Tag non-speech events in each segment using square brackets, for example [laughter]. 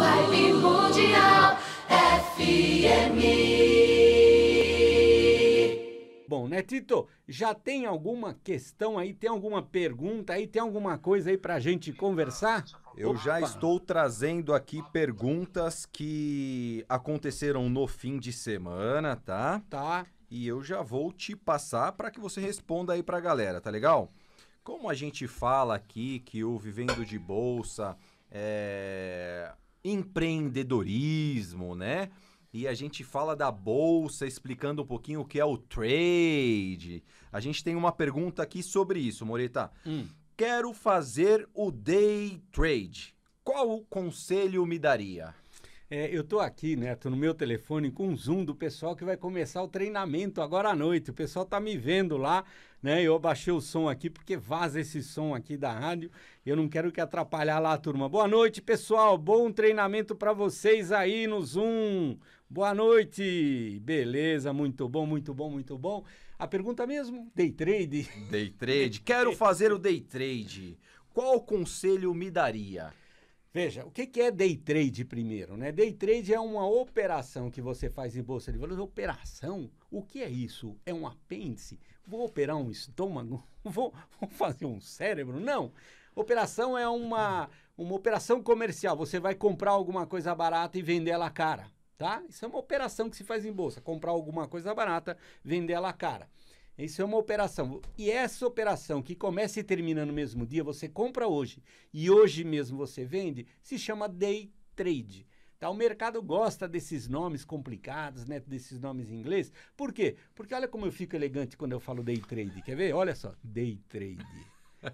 Live Mundial FM. Bom, né, Tito? Já tem alguma questão aí? Tem alguma pergunta aí? Tem alguma coisa aí pra gente conversar? Eu já estou trazendo aqui perguntas que aconteceram no fim de semana, tá? Tá. E eu já vou te passar para que você responda aí pra galera, tá legal? Como a gente fala aqui que o Vivendo de Bolsa é, empreendedorismo, né? E a gente fala da bolsa, explicando um pouquinho o que é o trade. A gente tem uma pergunta aqui sobre isso, Moreta. Hum. Quero fazer o day trade. Qual o conselho me daria? É, eu estou aqui, Neto, né, no meu telefone com um zoom do pessoal que vai começar o treinamento agora à noite. O pessoal está me vendo lá, né? Eu baixei o som aqui porque vaza esse som aqui da rádio. Eu não quero que atrapalhar lá, turma. Boa noite, pessoal. Bom treinamento para vocês aí no Zoom. Boa noite. Beleza, muito bom, muito bom, muito bom. A pergunta mesmo, day trade. Day trade. [laughs] Quero fazer o day trade. Qual conselho me daria? Veja, o que é day trade primeiro? Né? Day trade é uma operação que você faz em bolsa de valores. Operação? O que é isso? É um apêndice? Vou operar um estômago? [laughs] Vou, vou fazer um cérebro? Não. Operação é uma, uma operação comercial. Você vai comprar alguma coisa barata e vender ela cara. Tá? Isso é uma operação que se faz em bolsa. Comprar alguma coisa barata, vender ela cara. Isso é uma operação. E essa operação que começa e termina no mesmo dia, você compra hoje e hoje mesmo você vende, se chama day trade. Tá? O mercado gosta desses nomes complicados, né? desses nomes em inglês. Por quê? Porque olha como eu fico elegante quando eu falo day trade. Quer ver? Olha só, day trade.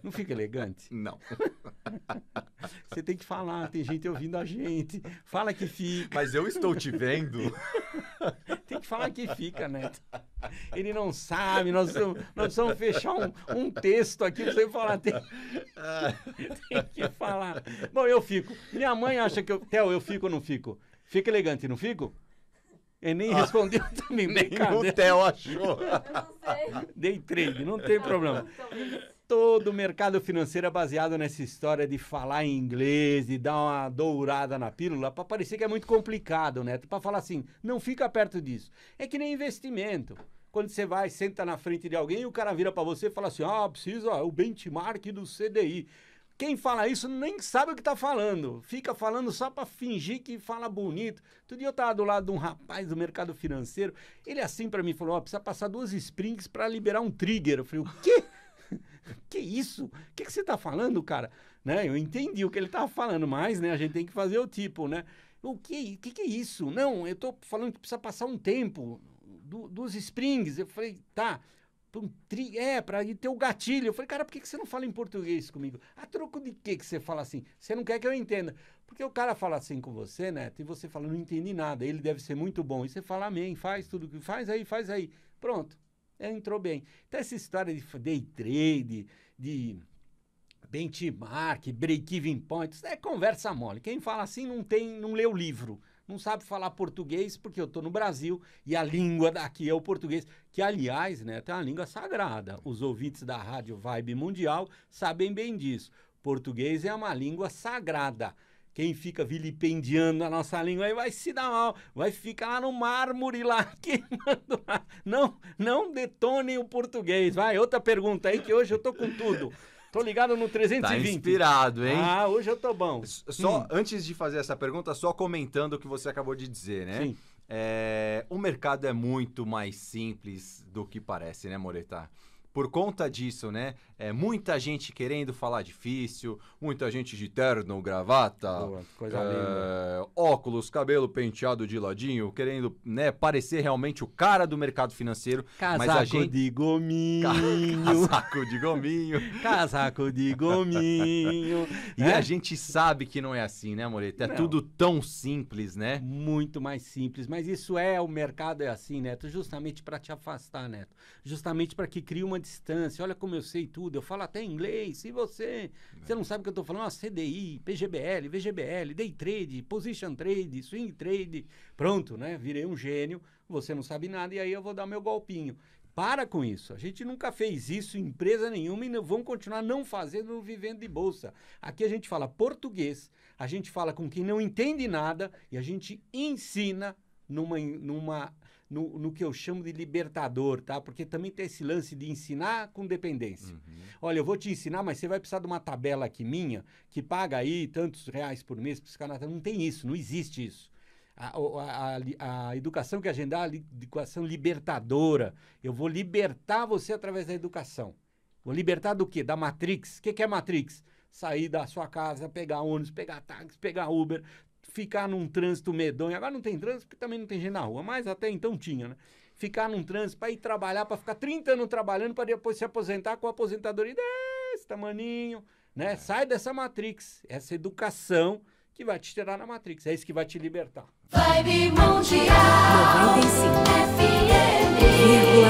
Não fica elegante? [laughs] Não. [laughs] Você tem que falar, tem gente ouvindo a gente. Fala que fica. Mas eu estou te vendo. [laughs] tem que falar que fica, Neto. Né? [laughs] Ele não sabe, nós precisamos, nós precisamos fechar um, um, texto aqui pra você falar. [laughs] Tem, tem, que falar. Bom, eu fico. Minha mãe acha que eu. Theo, eu fico ou não fico? Fica elegante, não fico? Ele nem ah, respondeu [laughs] também. Nem o Theo achou. Eu não sei. Dei trade, não tem problema. Todo o mercado financeiro é baseado nessa história de falar em inglês, de dar uma dourada na pílula, para parecer que é muito complicado, né? Para falar assim, não fica perto disso. É que nem investimento quando você vai, senta na frente de alguém e o cara vira para você e fala assim: ah, precisa o benchmark do CDI. Quem fala isso nem sabe o que está falando. Fica falando só para fingir que fala bonito. Todo dia eu estava do lado de um rapaz do mercado financeiro. Ele assim para mim falou: ó, oh, precisa passar duas springs para liberar um trigger. Eu falei: o quê? [laughs] Que isso? O que, que você está falando, cara? Né? Eu entendi o que ele estava falando, mas né, a gente tem que fazer o tipo, né? O que, que, que é isso? Não, eu estou falando que precisa passar um tempo do, dos springs, Eu falei, tá, um tri, é, para ter o gatilho. Eu falei, cara, por que, que você não fala em português comigo? A troco de que que você fala assim? Você não quer que eu entenda. Porque o cara fala assim com você, né? e você fala, não entendi nada, ele deve ser muito bom. E você fala, amém, faz tudo que faz aí, faz aí. Pronto. É, entrou bem. Então, essa história de day trade, de benchmark, break-even point, é conversa mole. Quem fala assim não tem, não leu livro, não sabe falar português porque eu estou no Brasil e a língua daqui é o português, que aliás, né, é uma língua sagrada. Os ouvintes da rádio Vibe Mundial sabem bem disso. Português é uma língua sagrada. Quem fica vilipendiando a nossa língua aí vai se dar mal, vai ficar lá no mármore lá, [laughs] queimando lá. Não, não detonem o português. Vai, outra pergunta aí que hoje eu tô com tudo. Tô ligado no 320. Tá inspirado, hein? Ah, hoje eu tô bom. Só hum. antes de fazer essa pergunta, só comentando o que você acabou de dizer, né? Sim. É, o mercado é muito mais simples do que parece, né, Moretar? por conta disso, né? É, muita gente querendo falar difícil, muita gente de terno, gravata, Boa, coisa é, óculos, cabelo penteado de ladinho, querendo né, parecer realmente o cara do mercado financeiro. Casaco mas a gente... de gominho. [laughs] Casaco de gominho. [laughs] Casaco de gominho. e é? a né? gente sabe que não é assim, né, Moreto? É não. tudo tão simples, né? Muito mais simples. Mas isso é, o mercado é assim, Neto, justamente para te afastar, Neto. Justamente para que crie uma distância, olha como eu sei tudo, eu falo até inglês, se você, é. você não é. sabe o que eu estou falando, ah, CDI, PGBL, VGBL, Day Trade, Position Trade, Swing Trade, pronto, né? Virei um gênio, você não sabe nada e aí eu vou dar meu golpinho. Para com isso. A gente nunca fez isso em empresa nenhuma e não, vamos continuar não fazendo Vivendo de Bolsa. Aqui a gente fala português, a gente fala com quem não entende nada e a gente ensina numa, numa no, no que eu chamo de libertador, tá? Porque também tem esse lance de ensinar com dependência. Uhum. Olha, eu vou te ensinar, mas você vai precisar de uma tabela aqui minha que paga aí tantos reais por mês para psicanata. Não tem isso, não existe isso. A, a, a, a, educação que a gente dá, a educação libertadora. Eu vou libertar você através da educação. Vou libertar do quê? Da Matrix. O que, que é Matrix? Sair da sua casa, pegar ônibus, pegar táxi, pegar Uber, ficar num trânsito medonho. Agora não tem trânsito porque também não tem gente na rua, mas até então tinha, né? Ficar num trânsito para ir trabalhar, para ficar 30 anos trabalhando, para depois se aposentar com a aposentadoria desse tamaninho, né? É. Sai dessa matrix, essa educação que vai te tirar na matrix, é isso que vai te libertar. Vibe Mundial 95 FM